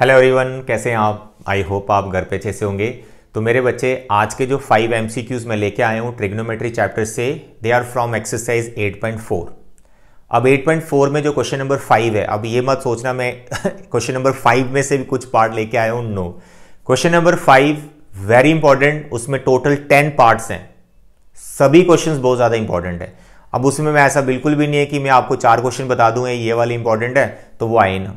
hello everyone कैसे हैं आप आई होप आप घर पे अच्छे से होंगे तो मेरे बच्चे आज के जो फाइव एम सी क्यूज़ मैं लेके आया हूँ ट्रिग्नोमेट्री चैप्टर से दे आर फ्रॉम एक्सरसाइज 8.4 अब 8.4 में जो क्वेश्चन नंबर फाइव है अब ये मत सोचना मैं क्वेश्चन नंबर फाइव में से भी कुछ पार्ट लेके आया हूँ no question number five very important उसमें टोटल टेन पार्ट्स हैं सभी क्वेश्चन बहुत ज़्यादा इंपॉर्टेंट है अब उसमें मैं ऐसा बिल्कुल भी नहीं है कि मैं आपको चार क्वेश्चन बता दूँ ये वाले इंपॉर्टेंट है तो वो आए ना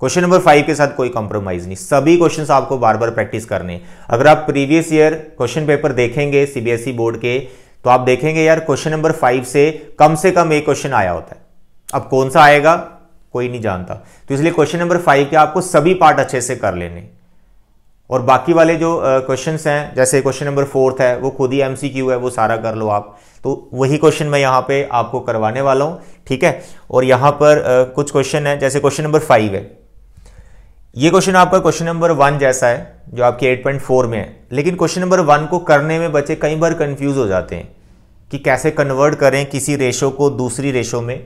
क्वेश्चन नंबर फाइव के साथ कोई कॉम्प्रोमाइज नहीं सभी क्वेश्चन आपको बार बार प्रैक्टिस करने अगर आप प्रीवियस ईयर क्वेश्चन पेपर देखेंगे सीबीएसई बोर्ड e के तो आप देखेंगे यार क्वेश्चन नंबर फाइव से कम से कम एक क्वेश्चन आया होता है अब कौन सा आएगा कोई नहीं जानता तो इसलिए क्वेश्चन नंबर फाइव के आपको सभी पार्ट अच्छे से कर लेने और बाकी वाले जो क्वेश्चंस हैं जैसे क्वेश्चन नंबर फोर्थ है वो खुद ही एमसीक्यू है वो सारा कर लो आप तो वही क्वेश्चन मैं यहाँ पे आपको करवाने वाला हूँ ठीक है और यहाँ पर कुछ क्वेश्चन है जैसे क्वेश्चन नंबर फाइव है ये क्वेश्चन आपका क्वेश्चन नंबर वन जैसा है जो आपके 8.4 में है लेकिन क्वेश्चन नंबर वन को करने में बच्चे कई बार कंफ्यूज हो जाते हैं कि कैसे कन्वर्ट करें किसी रेशो को दूसरी रेशो में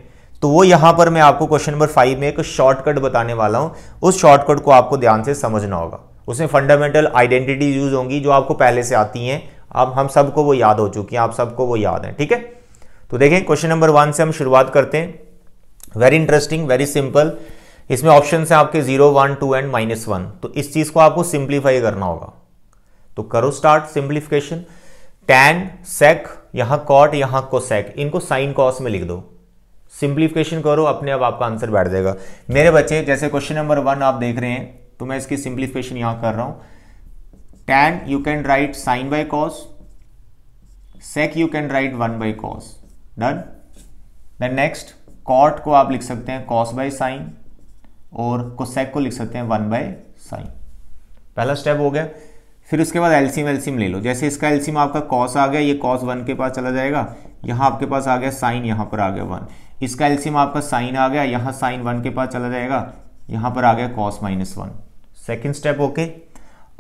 तो वो यहां पर मैं आपको क्वेश्चन नंबर फाइव में एक शॉर्टकट बताने वाला हूं उस शॉर्टकट को आपको ध्यान से समझना होगा उसमें फंडामेंटल आइडेंटिटी यूज होंगी जो आपको पहले से आती हैं अब हम सबको वो याद हो चुकी हैं आप सबको वो याद है ठीक है तो देखें क्वेश्चन नंबर वन से हम शुरुआत करते हैं वेरी इंटरेस्टिंग वेरी सिंपल इसमें ऑप्शन है आपके zero one two and minus one तो इस चीज को आपको सिंप्लीफाई करना होगा तो करो स्टार्ट सिंप्लीफिकेशन टैन सेक यहां कॉट यहां को सेक इनको साइन कॉस में लिख दो सिंप्लीफिकेशन करो अपने आप आपका आंसर बैठ जाएगा मेरे बच्चे जैसे क्वेश्चन नंबर वन आप देख रहे हैं तो मैं इसकी सिंप्लीफिकेशन यहां कर रहा हूं tan you can write sine by cos sec you can write one by cos done then next cot को आप लिख सकते हैं कॉस बाय साइन और कोसेक को लिख सकते हैं वन बाय साइन पहला स्टेप हो गया फिर उसके बाद एलसीम एलसीम ले लो जैसे इसका एलसीम आपका कॉस आ गया ये कॉस वन के पास चला जाएगा यहाँ आपके पास आ गया साइन यहाँ पर आ गया वन इसका एलसीम आपका साइन आ गया यहाँ साइन वन के पास चला जाएगा यहाँ पर आ गया cos minus one second step okay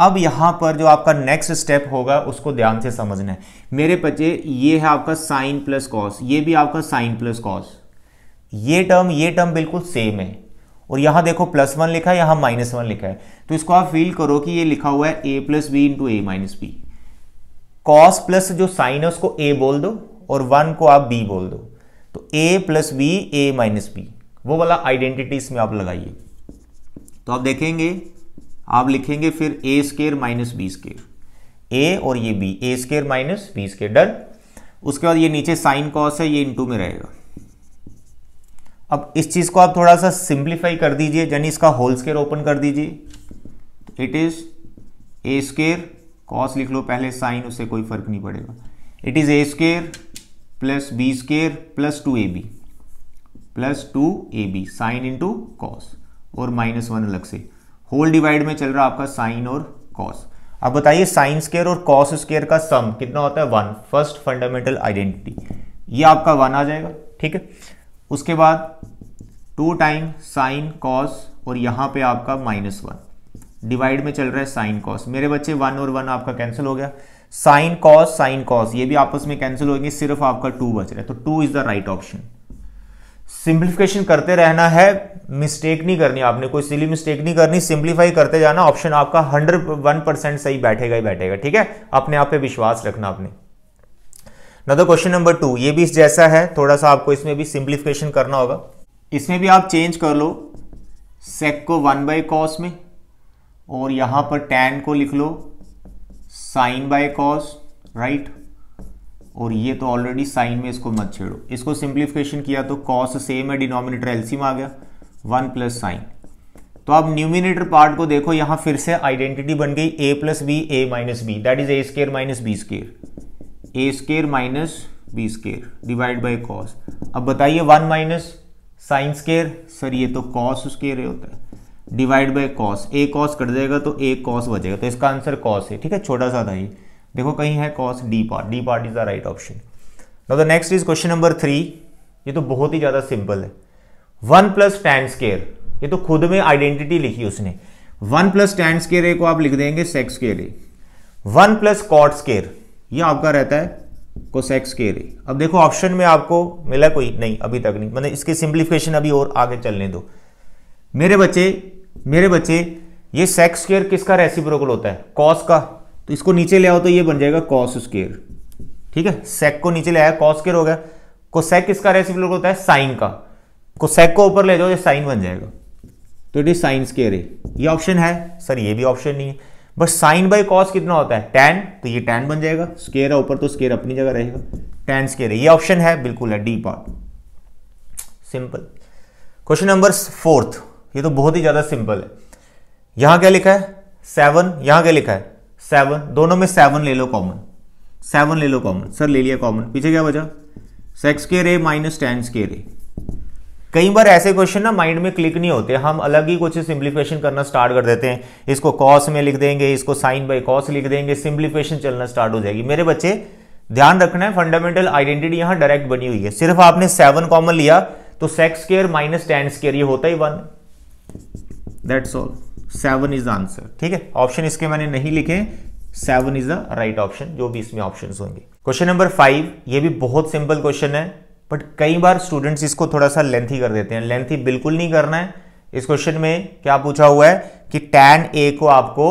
अब यहाँ पर जो आपका नेक्स्ट स्टेप होगा उसको ध्यान से समझना है मेरे बच्चे ये है आपका साइन प्लस कॉस ये भी आपका साइन प्लस कॉस ये टर्म ये टर्म बिल्कुल सेम है और यहां देखो प्लस वन लिखा है यहां माइनस वन लिखा है तो इसको आप फील करो कि ये लिखा हुआ है A plus B into A minus B cos plus जो साइन है उसको ए बोल दो और वन को आप बी बोल दो तो A plus B A minus B वो वाला आइडेंटिटी इसमें आप लगाइए तो आप देखेंगे आप लिखेंगे फिर A square minus B square A और ये B A square minus B square done उसके बाद ये नीचे साइन कॉस है ये इंटू में रहेगा अब इस चीज को आप थोड़ा सा सिंप्लीफाई कर दीजिए यानी इसका होल स्केयर ओपन कर दीजिए it is A square cos लिख लो पहले साइन उससे कोई फर्क नहीं पड़ेगा it is A square plus B square plus two A B plus two A B sine into cos और माइनस वन अलग से होल डिवाइड में चल रहा आपका साइन और कॉस अब बताइए साइन स्केयर और कॉस स्केयर का सम कितना होता है वन फर्स्ट फंडामेंटल आइडेंटिटी ये आपका वन आ जाएगा ठीक है उसके बाद टू टाइम साइन कॉस और यहां पे आपका माइनस वन डिवाइड में चल रहा है साइन कॉस मेरे बच्चे वन और वन आपका कैंसिल हो गया साइन कॉस साइन कॉस ये भी आपस में कैंसिल होंगे सिर्फ आपका टू बच रहा है तो two is the right option simplification करते रहना है मिस्टेक नहीं करनी आपने कोई सिली मिस्टेक नहीं करनी सिंप्लीफाई करते जाना ऑप्शन आपका हंड्रेड वन परसेंट सही बैठेगा ही बैठेगा ठीक है अपने आप पे विश्वास रखना आपने नदर क्वेश्चन नंबर टू ये भी जैसा है थोड़ा सा आपको इसमें भी सिंप्लीफिकेशन करना होगा इसमें भी आप चेंज कर लो सेक को वन बाई कॉस में और यहां पर टेन को लिख लो साइन बाय कॉस राइट और ये तो ऑलरेडी साइन में इसको मत छेड़ो इसको सिंप्लीफिकेशन किया तो कॉस सेम है डिनोमिनेटर एलसीएम आ गया वन प्लस साइन तो अब न्यूमिनेटर पार्ट को देखो यहां फिर से आइडेंटिटी बन गई A plus B A minus B that is A square minus B square A square minus B square divide by cos अब बताइए one minus sine square sir ये तो कॉस स्केयर होता है divide by cos A cos cut जाएगा तो ए cos बचेगा तो इसका आंसर कॉस है ठीक है छोटा सा था ये देखो कहीं है cause D part D part is the right option the next is question number three ये तो बहुत ही ज़्यादा सिंपल है वन प्लस टैन स्केयर ये तो खुद में आइडेंटिटी लिखी उसने one plus tan square A को आप लिख देंगे sec square A one plus cot square ये आपका रहता है कोस एक्स के रे अब देखो ऑप्शन में आपको मिला कोई नहीं अभी तक नहीं मतलब इसके सिंप्लीफिकेशन अभी और आगे चलने दो मेरे बच्चे मेरे बच्चे ये सेक्स स्केयर किसका रेसिप्रोकल होता है कॉस का तो इसको नीचे ले आओ तो ये बन जाएगा कॉस स्केयर ठीक है सेक को नीचे ले आया कॉस स्केयर हो गया कोसेक किसका रेसिप्रोकल होता है साइन का कोसेक को ऊपर ले जाओ ये साइन बन जाएगा तो इट इज साइन स्केयर है ये ऑप्शन है सर ये भी ऑप्शन नहीं है बट साइन बाई कॉस कितना होता है टेन तो ये टेन बन जाएगा स्केयर है ऊपर तो स्केयर अपनी जगह रहेगा टेन स्केयर ये ऑप्शन है बिल्कुल है D part simple question number fourth ये तो बहुत ही ज्यादा सिंपल है यहां क्या लिखा है सेवन यहां क्या लिखा है सेवन दोनों में सेवन ले लो कॉमन सेवन ले लो कॉमन सर ले लिया कॉमन पीछे क्या बचा सेक्स के रे माइनस टेन स्केयर ए कई बार ऐसे क्वेश्चन ना माइंड में क्लिक नहीं होते हम अलग ही कुछ सिंप्लीफिकेशन करना स्टार्ट कर देते हैं इसको कॉस में लिख देंगे इसको साइन बाई कॉस लिख देंगे सिंप्लीफिकेशन चलना स्टार्ट हो जाएगी मेरे बच्चे ध्यान रखना है फंडामेंटल आइडेंटिटी यहां डायरेक्ट बनी हुई है सिर्फ आपने सेवन कॉमन लिया तो sec square minus tan square ये होता ही one that's all seven is answer ठीक है ऑप्शन इसके मैंने नहीं लिखे seven is the right option जो भी इसमें ऑप्शन होंगे क्वेश्चन नंबर फाइव ये भी बहुत सिंपल क्वेश्चन है बट कई बार स्टूडेंट्स इसको थोड़ा सा लेंथी कर देते हैं लेंथी बिल्कुल नहीं करना है इस क्वेश्चन में क्या पूछा हुआ है कि टैन ए को आपको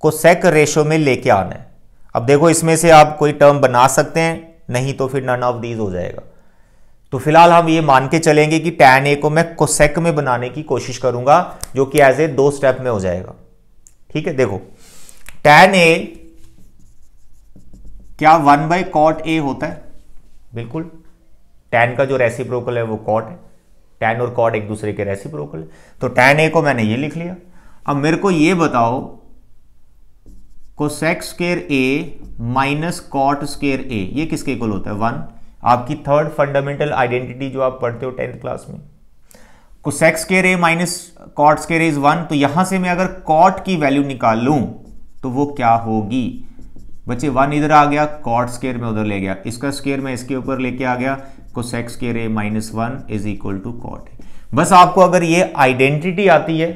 कोसेक रेशो में लेके आना है अब देखो इसमें से आप कोई टर्म बना सकते हैं नहीं तो फिर नन ऑफ दीज हो जाएगा तो फिलहाल हम ये मान के चलेंगे कि टैन ए को मैं कोसेक में बनाने की कोशिश करूंगा जो कि एज ए दो स्टेप में हो जाएगा ठीक है देखो टैन ए क्या वन बाय कॉट ए होता है बिल्कुल टैन का जो रेसिप्रोकल है वो कॉट है टैन और कॉट एक दूसरे के रेसिप्रोकल है तो टैन ए को मैंने ये लिख लिया अब मेरे को ये बताओ cosec square A minus cot square A ये किसके इक्वल होता है वन आपकी थर्ड फंडामेंटल आइडेंटिटी जो आप पढ़ते हो टेंथ क्लास में cosec square A minus cot square is one तो यहां से मैं अगर कॉट की वैल्यू निकाल लूं तो वो क्या होगी बच्चे वन इधर आ गया कॉट स्केयर में उधर ले गया इसका स्केयर में इसके ऊपर लेके आ गया सेक्स के रे minus one is equal to cot बस आपको अगर ये आइडेंटिटी आती है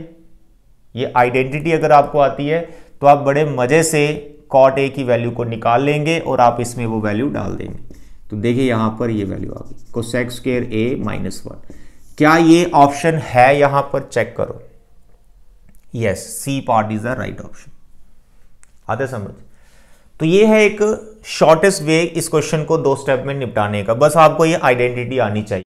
ये आइडेंटिटी अगर आपको आती है तो आप बड़े मज़े से कॉट ए की वैल्यू को निकाल लेंगे और आप इसमें वो वैल्यू डाल देंगे तो देखिए यहां पर ये वैल्यू आ गई sec square A minus one क्या ये ऑप्शन है यहां पर चेक करो yes C part is the right option आते समझ तो ये है एक शॉर्टेस्ट वे इस क्वेश्चन को दो स्टेप में निपटाने का बस आपको ये आइडेंटिटी आनी चाहिए